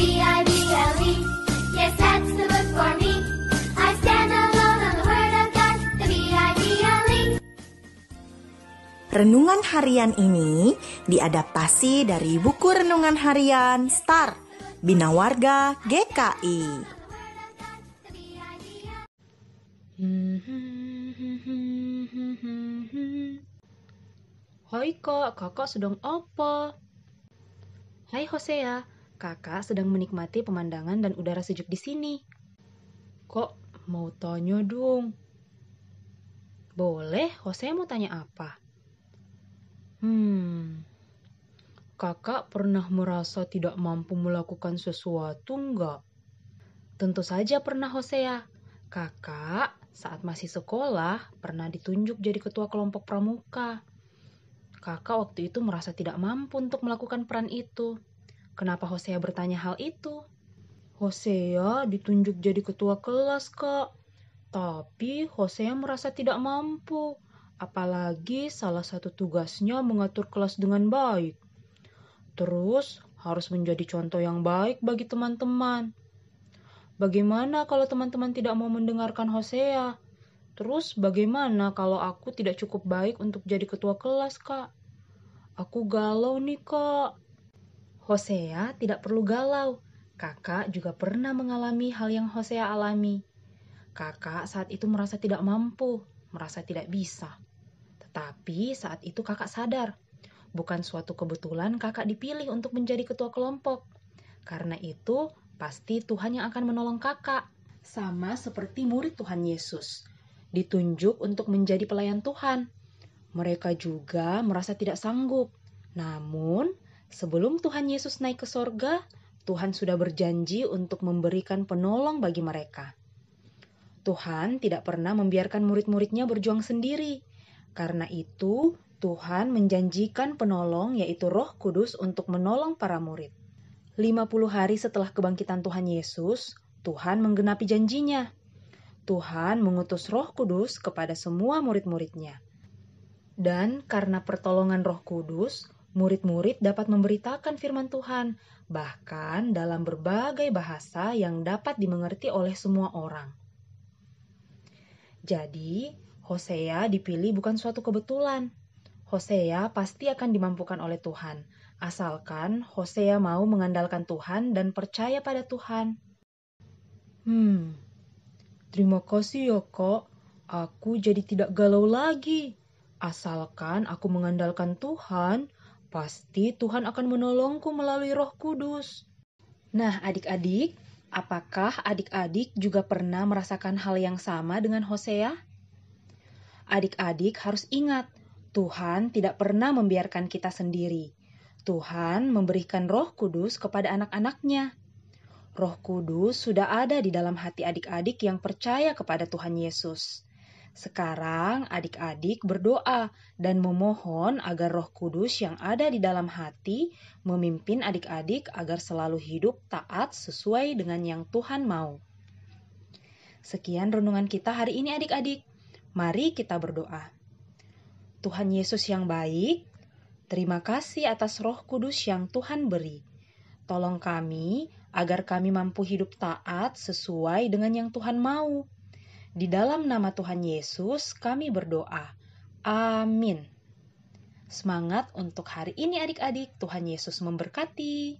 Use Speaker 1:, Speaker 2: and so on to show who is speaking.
Speaker 1: E. Renungan harian ini diadaptasi dari buku renungan harian Star Bina Warga GKI. Hoi kok, kakak sedang apa? Hai Hosea, Kakak sedang menikmati pemandangan dan udara sejuk di sini. Kok mau tanya dong? Boleh, Jose mau tanya apa? Hmm, kakak pernah merasa tidak mampu melakukan sesuatu enggak? Tentu saja pernah, Hosea. Ya. Kakak saat masih sekolah pernah ditunjuk jadi ketua kelompok pramuka. Kakak waktu itu merasa tidak mampu untuk melakukan peran itu. Kenapa Hosea bertanya hal itu? Hosea ditunjuk jadi ketua kelas, Kak. Tapi Hosea merasa tidak mampu, apalagi salah satu tugasnya mengatur kelas dengan baik. Terus harus menjadi contoh yang baik bagi teman-teman. Bagaimana kalau teman-teman tidak mau mendengarkan Hosea? Terus bagaimana kalau aku tidak cukup baik untuk jadi ketua kelas, Kak? Aku galau nih, Kak. Hosea tidak perlu galau. Kakak juga pernah mengalami hal yang Hosea alami. Kakak saat itu merasa tidak mampu, merasa tidak bisa. Tetapi saat itu kakak sadar, bukan suatu kebetulan kakak dipilih untuk menjadi ketua kelompok. Karena itu, pasti Tuhan yang akan menolong kakak. Sama seperti murid Tuhan Yesus, ditunjuk untuk menjadi pelayan Tuhan. Mereka juga merasa tidak sanggup. Namun, Sebelum Tuhan Yesus naik ke sorga, Tuhan sudah berjanji untuk memberikan penolong bagi mereka. Tuhan tidak pernah membiarkan murid-muridnya berjuang sendiri. Karena itu, Tuhan menjanjikan penolong yaitu Roh Kudus untuk menolong para murid. 50 hari setelah kebangkitan Tuhan Yesus, Tuhan menggenapi janjinya. Tuhan mengutus Roh Kudus kepada semua murid-muridnya. Dan karena pertolongan Roh Kudus, murid-murid dapat memberitakan firman Tuhan, bahkan dalam berbagai bahasa yang dapat dimengerti oleh semua orang. Jadi, Hosea dipilih bukan suatu kebetulan. Hosea pasti akan dimampukan oleh Tuhan, asalkan Hosea mau mengandalkan Tuhan dan percaya pada Tuhan. Hmm, terima kasih ya kok, aku jadi tidak galau lagi. Asalkan aku mengandalkan Tuhan, Pasti Tuhan akan menolongku melalui Roh Kudus. Nah, adik-adik, apakah adik-adik juga pernah merasakan hal yang sama dengan Hosea? Adik-adik harus ingat, Tuhan tidak pernah membiarkan kita sendiri. Tuhan memberikan Roh Kudus kepada anak-anaknya. Roh Kudus sudah ada di dalam hati adik-adik yang percaya kepada Tuhan Yesus. Sekarang adik-adik berdoa dan memohon agar Roh Kudus yang ada di dalam hati memimpin adik-adik agar selalu hidup taat sesuai dengan yang Tuhan mau. Sekian renungan kita hari ini adik-adik. Mari kita berdoa. Tuhan Yesus yang baik, terima kasih atas Roh Kudus yang Tuhan beri. Tolong kami agar kami mampu hidup taat sesuai dengan yang Tuhan mau. Di dalam nama Tuhan Yesus, kami berdoa. Amin. Semangat untuk hari ini, adik-adik. Tuhan Yesus memberkati.